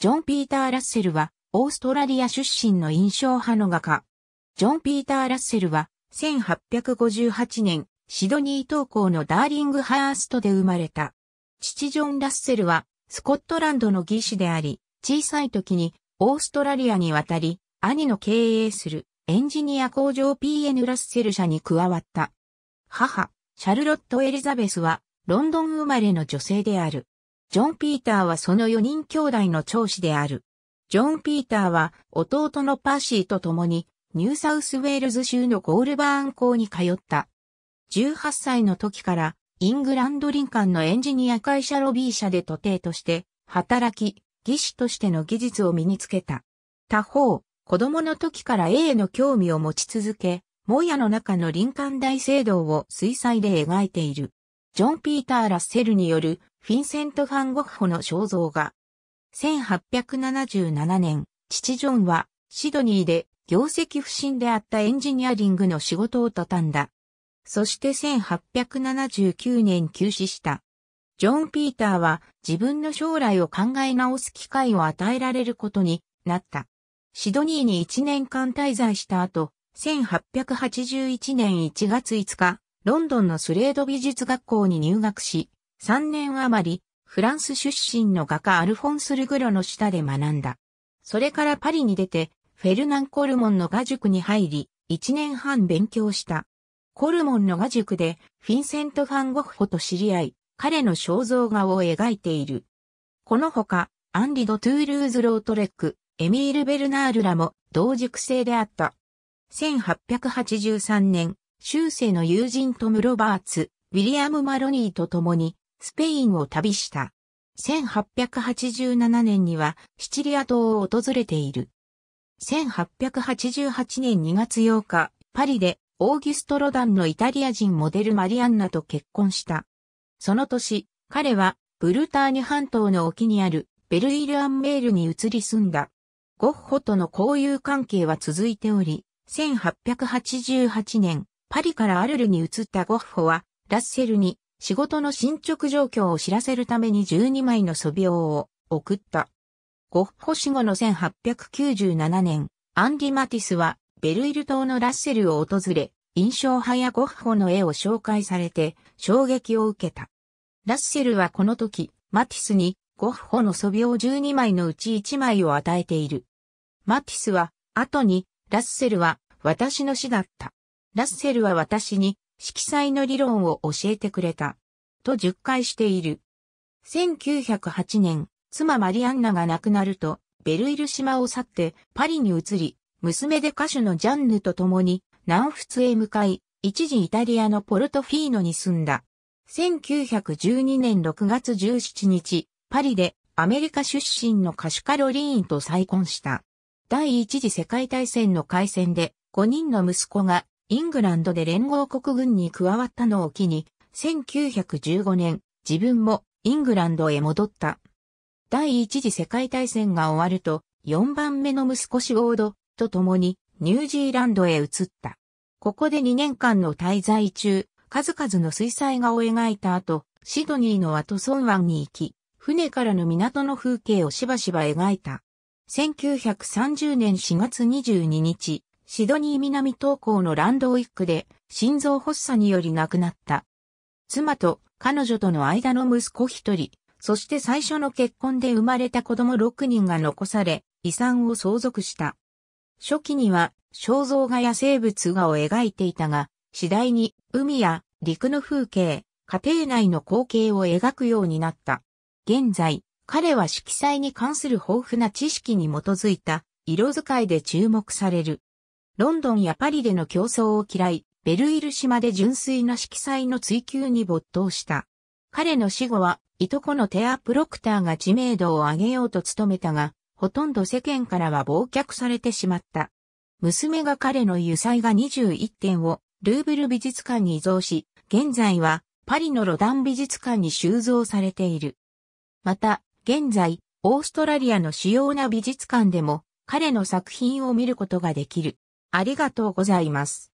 ジョン・ピーター・ラッセルは、オーストラリア出身の印象派の画家。ジョン・ピーター・ラッセルは、1858年、シドニー東高のダーリングハーストで生まれた。父ジョン・ラッセルは、スコットランドの技師であり、小さい時に、オーストラリアに渡り、兄の経営する、エンジニア工場 PN ラッセル社に加わった。母、シャルロット・エリザベスは、ロンドン生まれの女性である。ジョン・ピーターはその4人兄弟の長子である。ジョン・ピーターは弟のパーシーと共にニューサウスウェールズ州のゴールバーン校に通った。18歳の時からイングランド林間のエンジニア会社ロビー社で徒弟として働き、技師としての技術を身につけた。他方、子供の時から A への興味を持ち続け、モヤの中の林間大聖堂を水彩で描いている。ジョン・ピーター・ラッセルによるフィンセント・ファン・ゴッホの肖像画。1877年、父ジョンはシドニーで業績不振であったエンジニアリングの仕事を畳んだ。そして1879年休止した。ジョン・ピーターは自分の将来を考え直す機会を与えられることになった。シドニーに1年間滞在した後、1881年1月5日、ロンドンのスレード美術学校に入学し、3年余り、フランス出身の画家アルフォンス・ルグロの下で学んだ。それからパリに出て、フェルナン・コルモンの画塾に入り、1年半勉強した。コルモンの画塾で、フィンセント・ファン・ゴッホと知り合い、彼の肖像画を描いている。このほか、アンリ・ド・トゥールーズ・ロートレック、エミール・ベルナールらも同塾生であった。1883年、終生の友人トム・ロバーツ、ウィリアム・マロニーと共にスペインを旅した。1887年にはシチリア島を訪れている。1888年2月8日、パリでオーギュスト・ロダンのイタリア人モデルマリアンナと結婚した。その年、彼はブルターニ半島の沖にあるベルイル・アンメールに移り住んだ。ゴッホとの交友関係は続いており、1888年、パリからアルルに移ったゴッホは、ラッセルに仕事の進捗状況を知らせるために12枚の素描を送った。ゴッホ死後の1897年、アンディ・マティスはベルイル島のラッセルを訪れ、印象派やゴッホの絵を紹介されて衝撃を受けた。ラッセルはこの時、マティスにゴッホの素描12枚のうち1枚を与えている。マティスは、後に、ラッセルは私の死だった。ラッセルは私に色彩の理論を教えてくれた。と述回している。1908年、妻マリアンナが亡くなると、ベルイル島を去ってパリに移り、娘で歌手のジャンヌと共に南仏へ向かい、一時イタリアのポルトフィーノに住んだ。1912年6月17日、パリでアメリカ出身の歌手カロリーンと再婚した。第一次世界大戦の開戦で5人の息子がイングランドで連合国軍に加わったのを機に、1915年、自分もイングランドへ戻った。第一次世界大戦が終わると、4番目の息子シゴードと共にニュージーランドへ移った。ここで2年間の滞在中、数々の水彩画を描いた後、シドニーのワトソン湾に行き、船からの港の風景をしばしば描いた。1930年4月22日、シドニー南東港のランドウィックで心臓発作により亡くなった。妻と彼女との間の息子一人、そして最初の結婚で生まれた子供6人が残され、遺産を相続した。初期には肖像画や生物画を描いていたが、次第に海や陸の風景、家庭内の光景を描くようになった。現在、彼は色彩に関する豊富な知識に基づいた色使いで注目される。ロンドンやパリでの競争を嫌い、ベルイル島で純粋な色彩の追求に没頭した。彼の死後は、いとこのテア・プロクターが知名度を上げようと努めたが、ほとんど世間からは忘却されてしまった。娘が彼の油彩画21点をルーブル美術館に移動し、現在はパリのロダン美術館に収蔵されている。また、現在、オーストラリアの主要な美術館でも彼の作品を見ることができる。ありがとうございます。